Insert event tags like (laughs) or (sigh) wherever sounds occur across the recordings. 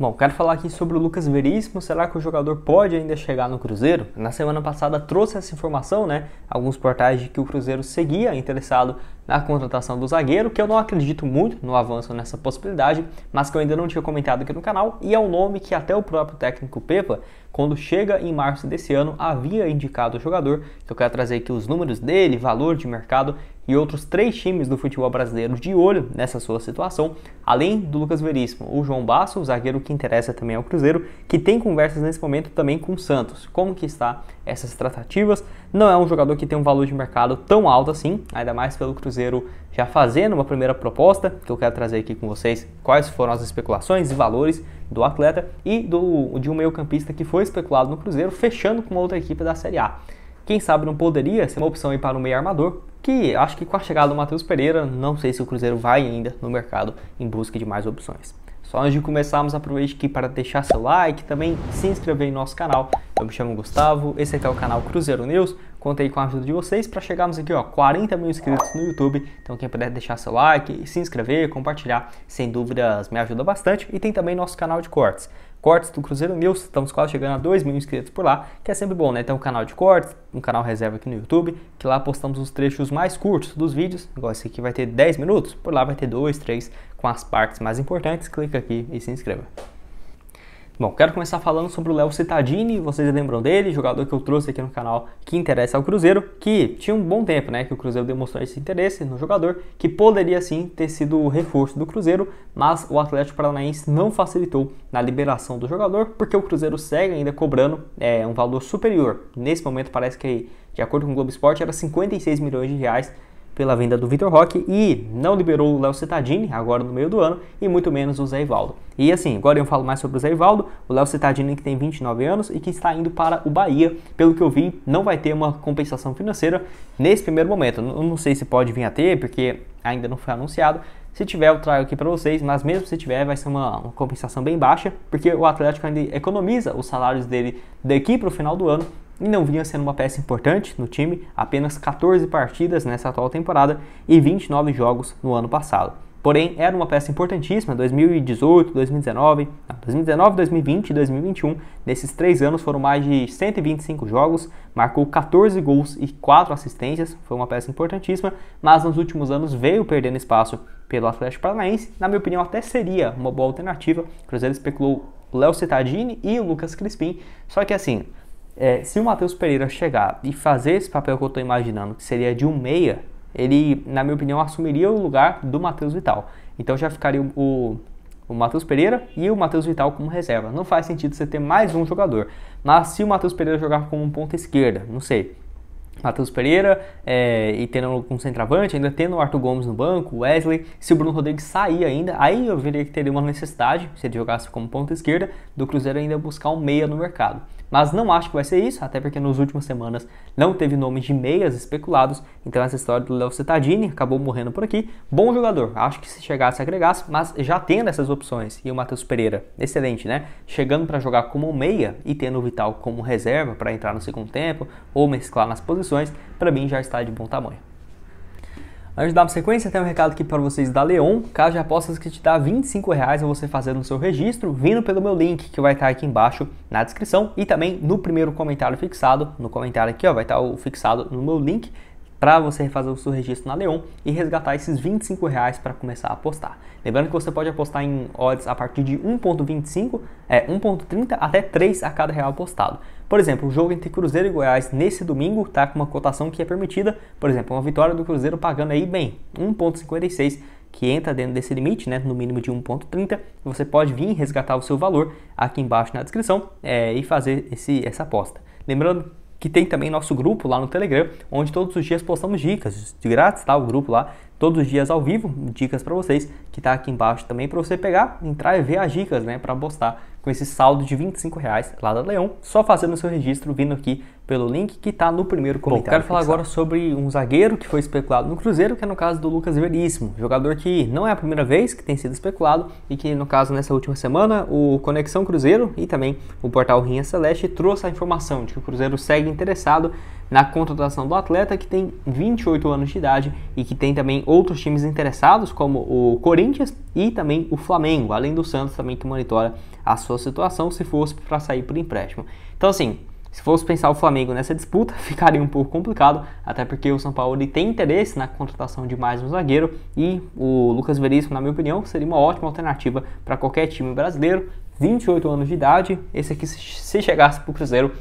Bom, quero falar aqui sobre o Lucas Veríssimo. Será que o jogador pode ainda chegar no Cruzeiro? Na semana passada trouxe essa informação, né? Alguns portais de que o Cruzeiro seguia interessado na contratação do zagueiro, que eu não acredito muito no avanço nessa possibilidade, mas que eu ainda não tinha comentado aqui no canal, e é um nome que até o próprio técnico Pepa, quando chega em março desse ano, havia indicado o jogador, que eu quero trazer aqui os números dele, valor de mercado e outros três times do futebol brasileiro de olho nessa sua situação, além do Lucas Veríssimo, o João Basso, o zagueiro que interessa também ao Cruzeiro, que tem conversas nesse momento também com o Santos. Como que está essas tratativas? Não é um jogador que tem um valor de mercado tão alto assim, ainda mais pelo Cruzeiro Cruzeiro já fazendo uma primeira proposta, que eu quero trazer aqui com vocês quais foram as especulações e valores do atleta e do, de um meio-campista que foi especulado no Cruzeiro, fechando com outra equipe da Série A. Quem sabe não poderia ser uma opção para o meio armador, que acho que com a chegada do Matheus Pereira, não sei se o Cruzeiro vai ainda no mercado em busca de mais opções. Só antes de começarmos, aproveite aqui para deixar seu like, também se inscrever em nosso canal eu me chamo Gustavo, esse aqui é o canal Cruzeiro News. Contei com a ajuda de vocês para chegarmos aqui, ó, 40 mil inscritos no YouTube. Então quem puder deixar seu like, se inscrever, compartilhar, sem dúvidas me ajuda bastante. E tem também nosso canal de cortes. Cortes do Cruzeiro News, estamos quase chegando a 2 mil inscritos por lá, que é sempre bom, né? Tem um canal de cortes, um canal reserva aqui no YouTube, que lá postamos os trechos mais curtos dos vídeos, igual esse aqui vai ter 10 minutos, por lá vai ter 2, 3, com as partes mais importantes. Clica aqui e se inscreva. Bom, quero começar falando sobre o Léo Cittadini, vocês lembram dele, jogador que eu trouxe aqui no canal que interessa ao Cruzeiro, que tinha um bom tempo, né, que o Cruzeiro demonstrou esse interesse no jogador, que poderia sim ter sido o reforço do Cruzeiro, mas o Atlético Paranaense não facilitou na liberação do jogador, porque o Cruzeiro segue ainda cobrando é, um valor superior. Nesse momento parece que, de acordo com o Globo Esporte, era 56 milhões de reais pela venda do Vitor Roque e não liberou o Léo Cittadini agora no meio do ano e muito menos o Zé Ivaldo. E assim, agora eu falo mais sobre o Zé Ivaldo, o Léo Cittadini que tem 29 anos e que está indo para o Bahia. Pelo que eu vi, não vai ter uma compensação financeira nesse primeiro momento. Eu não sei se pode vir a ter, porque ainda não foi anunciado, se tiver, eu trago aqui para vocês, mas mesmo se tiver, vai ser uma, uma, compensação bem baixa, porque o Atlético ainda economiza os salários dele daqui para o final do ano e não vinha sendo uma peça importante no time, apenas 14 partidas nessa atual temporada e 29 jogos no ano passado. Porém, era uma peça importantíssima, 2018, 2019, 2019, 2020 e 2021. Nesses três anos foram mais de 125 jogos, marcou 14 gols e 4 assistências, foi uma peça importantíssima, mas nos últimos anos veio perdendo espaço pelo Atlético Paranaense. Na minha opinião, até seria uma boa alternativa. O Cruzeiro especulou Léo Cittadini e o Lucas Crispim, só que assim, é, se o Matheus Pereira chegar e fazer esse papel que eu estou imaginando, que seria de um meia, ele, na minha opinião, assumiria o lugar do Matheus Vital. Então já ficaria o, o Matheus Pereira e o Matheus Vital como reserva. Não faz sentido você ter mais um jogador. Mas se o Matheus Pereira jogar como um ponta esquerda, não sei, Matheus Pereira é, e tendo um centroavante, ainda tendo o Arthur Gomes no banco, Wesley, se o Bruno Rodrigues sair ainda, aí eu veria que teria uma necessidade, se ele jogasse como ponta esquerda, do Cruzeiro ainda buscar um meia no mercado. Mas não acho que vai ser isso, até porque nas últimas semanas não teve nomes de meias especulados, então essa história do Léo Cittadini acabou morrendo por aqui. Bom jogador, acho que se chegasse agregasse, mas já tendo essas opções, e o Matheus Pereira, excelente, né? Chegando para jogar como meia e tendo o Vital como reserva para entrar no segundo tempo ou mesclar nas posições, para mim já está de bom tamanho. Antes de dar sequência, tem um recado aqui para vocês da Leon, caso de apostas que te dá 25 reais você fazer no seu registro, vindo pelo meu link que vai estar aqui embaixo na descrição e também no primeiro comentário fixado, no comentário aqui ó, vai estar o fixado no meu link para você fazer o seu registro na Leon e resgatar esses 25 reais para começar a apostar. Lembrando que você pode apostar em odds a partir de 1.25, é, 1.30 até 3 a cada real apostado. Por exemplo, o jogo entre Cruzeiro e Goiás nesse domingo está com uma cotação que é permitida, por exemplo, uma vitória do Cruzeiro pagando aí bem 1.56 que entra dentro desse limite, né, no mínimo de 1.30, você pode vir resgatar o seu valor aqui embaixo na descrição é, e fazer esse, essa aposta. Lembrando que tem também nosso grupo lá no Telegram, onde todos os dias postamos dicas de grátis, tá? O grupo lá todos os dias ao vivo, dicas para vocês, que está aqui embaixo também para você pegar, entrar e ver as dicas, né, para postar com esse saldo de 25 reais lá da Leão, só fazendo o seu registro vindo aqui pelo link que está no primeiro comentário. Bom, quero falar agora sobre um zagueiro que foi especulado no Cruzeiro, que é no caso do Lucas Veríssimo, jogador que não é a primeira vez que tem sido especulado e que no caso nessa última semana o Conexão Cruzeiro e também o portal Rinha Celeste trouxe a informação de que o Cruzeiro segue interessado na contratação do atleta que tem 28 anos de idade e que tem também outros times interessados, como o Corinthians e também o Flamengo, além do Santos também que monitora a sua situação se fosse para sair por empréstimo. Então, assim, se fosse pensar o Flamengo nessa disputa, (laughs) ficaria um pouco complicado, até porque o São Paulo tem interesse na contratação de mais um zagueiro e o Lucas Veríssimo, na minha opinião, seria uma ótima alternativa para qualquer time brasileiro. 28 anos de idade, esse aqui se chegasse para o Cruzeiro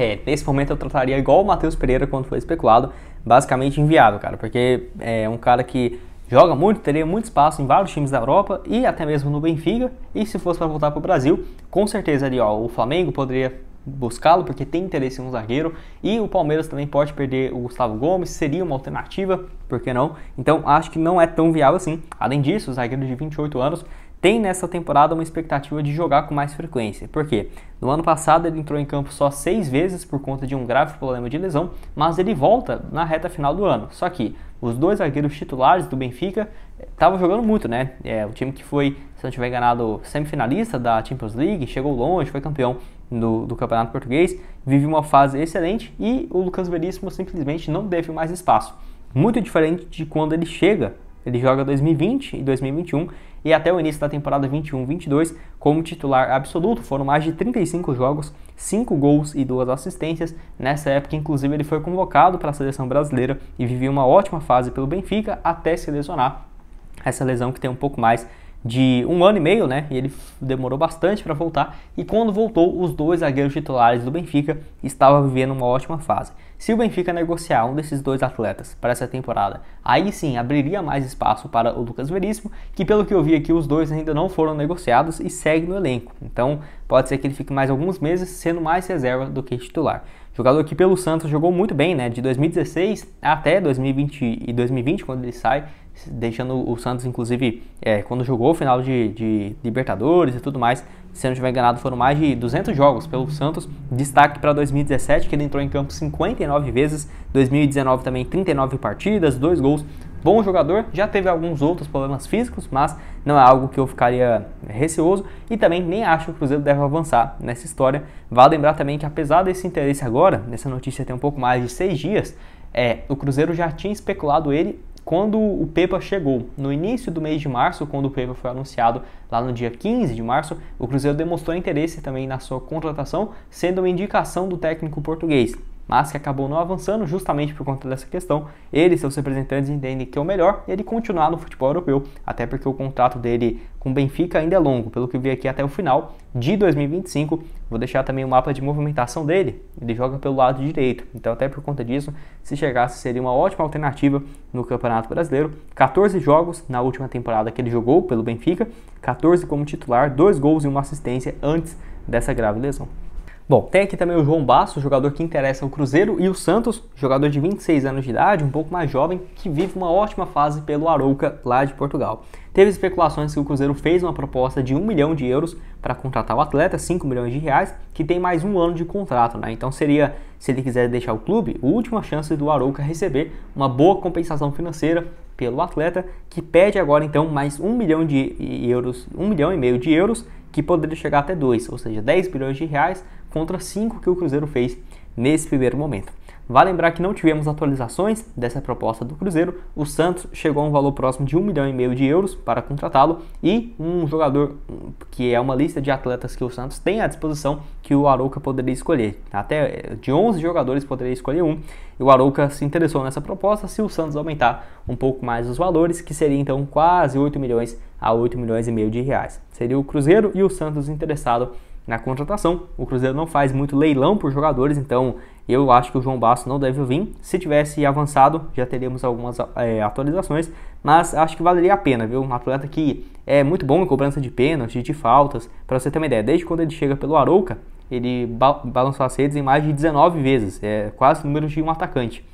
é, nesse momento eu trataria igual o Matheus Pereira quando foi especulado, basicamente inviável, cara, porque é um cara que joga muito, teria muito espaço em vários times da Europa e até mesmo no Benfica, e se fosse para voltar para o Brasil, com certeza ali, ó, o Flamengo poderia buscá-lo, porque tem interesse em um zagueiro, e o Palmeiras também pode perder o Gustavo Gomes, seria uma alternativa, por que não? Então acho que não é tão viável assim. Além disso, o zagueiro de 28 anos tem nessa temporada uma expectativa de jogar com mais frequência. porque No ano passado ele entrou em campo só seis vezes por conta de um grave problema de lesão, mas ele volta na reta final do ano. Só que os dois zagueiros titulares do Benfica estavam eh, jogando muito, né? É, o time que foi, se não tiver enganado, semifinalista da Champions League, chegou longe, foi campeão do, do Campeonato Português, vive uma fase excelente e o Lucas Veríssimo simplesmente não teve mais espaço. Muito diferente de quando ele chega, ele joga 2020 e 2021 e até o início da temporada 21-22 como titular absoluto. Foram mais de 35 jogos, 5 gols e 2 assistências. Nessa época, inclusive, ele foi convocado para a seleção brasileira e viveu uma ótima fase pelo Benfica até se lesionar. Essa lesão que tem um pouco mais de um ano e meio, né? E ele demorou bastante para voltar. E quando voltou, os dois zagueiros titulares do Benfica estavam vivendo uma ótima fase. Se o Benfica negociar um desses dois atletas para essa temporada, aí sim abriria mais espaço para o Lucas Veríssimo, que pelo que eu vi aqui, os dois ainda não foram negociados e segue no elenco. Então pode ser que ele fique mais alguns meses sendo mais reserva do que titular. Jogador que pelo Santos jogou muito bem, né? De 2016 até 2020 e 2020, quando ele sai, deixando o Santos, inclusive, é, quando jogou o final de, de, Libertadores e tudo mais, se não tiver enganado, foram mais de 200 jogos pelo Santos. Destaque para 2017, que ele entrou em campo 59 vezes, 2019 também 39 partidas, dois gols. Bom jogador, já teve alguns outros problemas físicos, mas não é algo que eu ficaria receoso e também nem acho que o Cruzeiro deve avançar nessa história. Vale lembrar também que, apesar desse interesse agora, nessa notícia tem um pouco mais de seis dias, é, o Cruzeiro já tinha especulado ele quando o Pepa chegou, no início do mês de março, quando o Pepa foi anunciado lá no dia 15 de março, o Cruzeiro demonstrou interesse também na sua contratação, sendo uma indicação do técnico português mas que acabou não avançando justamente por conta dessa questão. Ele e seus representantes entendem que é o melhor ele continuar no futebol europeu, até porque o contrato dele com o Benfica ainda é longo, pelo que vi aqui até o final de 2025. Vou deixar também o mapa de movimentação dele, ele joga pelo lado direito, então até por conta disso, se chegasse seria uma ótima alternativa no Campeonato Brasileiro. 14 jogos na última temporada que ele jogou pelo Benfica, 14 como titular, dois gols e uma assistência antes dessa grave lesão. Bom, tem aqui também o João Basso, jogador que interessa ao Cruzeiro, e o Santos, jogador de 26 anos de idade, um pouco mais jovem, que vive uma ótima fase pelo Arouca, lá de Portugal. Teve especulações que o Cruzeiro fez uma proposta de 1 milhão de euros para contratar o atleta, 5 milhões de reais, que tem mais um ano de contrato, né? Então seria, se ele quiser deixar o clube, a última chance do Arouca receber uma boa compensação financeira pelo atleta, que pede agora então mais 1 milhão de euros, 1 milhão e meio de euros, que poderia chegar até 2, ou seja, 10 bilhões de reais contra 5 que o Cruzeiro fez nesse primeiro momento. Vale lembrar que não tivemos atualizações dessa proposta do Cruzeiro. O Santos chegou a um valor próximo de 1 milhão e meio de euros para contratá-lo e um jogador que é uma lista de atletas que o Santos tem à disposição que o Arouca poderia escolher. Até eh, de 11 jogadores poderia escolher um. E o Arouca se interessou nessa proposta se o Santos aumentar um pouco mais os valores, que seria então quase 8 milhões a 8 milhões e meio de reais. Seria o Cruzeiro e o Santos interessado na contratação. O Cruzeiro não faz muito leilão por jogadores, então eu acho que o João Basso não deve vir. Se tivesse avançado, já teríamos algumas é, atualizações, mas acho que valeria a pena, viu? Um atleta que é muito bom em cobrança de pênalti, de faltas. Para você ter uma ideia, desde quando ele chega pelo Arouca, ele ba balançou as redes em mais de 19 vezes, é quase o número de um atacante.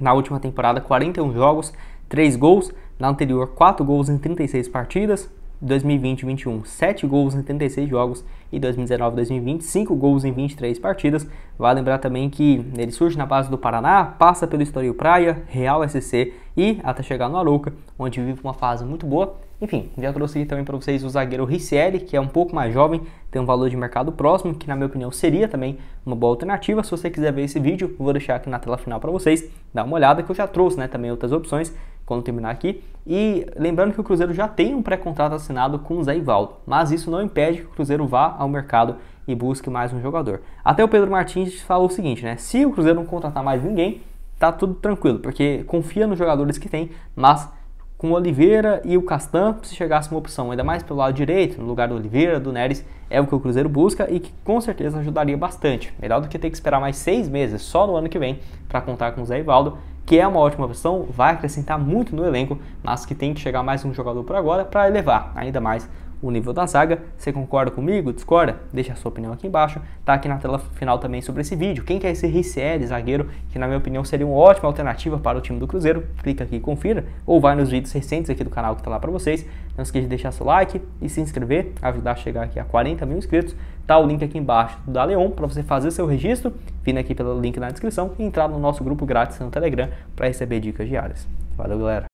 Na última temporada, 41 jogos, 3 gols. Na anterior, 4 gols em 36 partidas. 2020 21, 7 gols em 36 jogos e 2019 2020, 5 gols em 23 partidas. Vale lembrar também que ele surge na base do Paraná, passa pelo Estoril Praia, Real SC e até chegar no Arouca, onde vive uma fase muito boa enfim, já trouxe também para vocês o zagueiro Ricieri, que é um pouco mais jovem, tem um valor de mercado próximo, que na minha opinião seria também uma boa alternativa. Se você quiser ver esse vídeo, vou deixar aqui na tela final para vocês, dá uma olhada que eu já trouxe, né, também outras opções quando terminar aqui. E lembrando que o Cruzeiro já tem um pré-contrato assinado com o Zé Ivaldo, mas isso não impede que o Cruzeiro vá ao mercado e busque mais um jogador. Até o Pedro Martins falou o seguinte, né? Se o Cruzeiro não contratar mais ninguém, tá tudo tranquilo, porque confia nos jogadores que tem, mas com o Oliveira e o Castan se chegasse uma opção, ainda mais pelo lado direito, no lugar do Oliveira, do Neres, é o que o Cruzeiro busca e que com certeza ajudaria bastante. Melhor do que ter que esperar mais seis meses, só no ano que vem, para contar com o Zé Ivaldo, que é uma ótima opção, vai acrescentar muito no elenco, mas que tem que chegar mais um jogador por agora para elevar ainda mais o nível da zaga. Você concorda comigo? Discorda? Deixa a sua opinião aqui embaixo. Tá aqui na tela final também sobre esse vídeo. Quem quer ser Ricelli, zagueiro, que na minha opinião seria uma ótima alternativa para o time do Cruzeiro, clica aqui e confira. Ou vai nos vídeos recentes aqui do canal que tá lá para vocês. Não esqueça de deixar seu like e se inscrever, ajudar a chegar aqui a 40 mil inscritos. Tá o link aqui embaixo da Leon para você fazer seu registro, vindo aqui pelo link na descrição e entrar no nosso grupo grátis no Telegram para receber dicas diárias. Valeu, galera!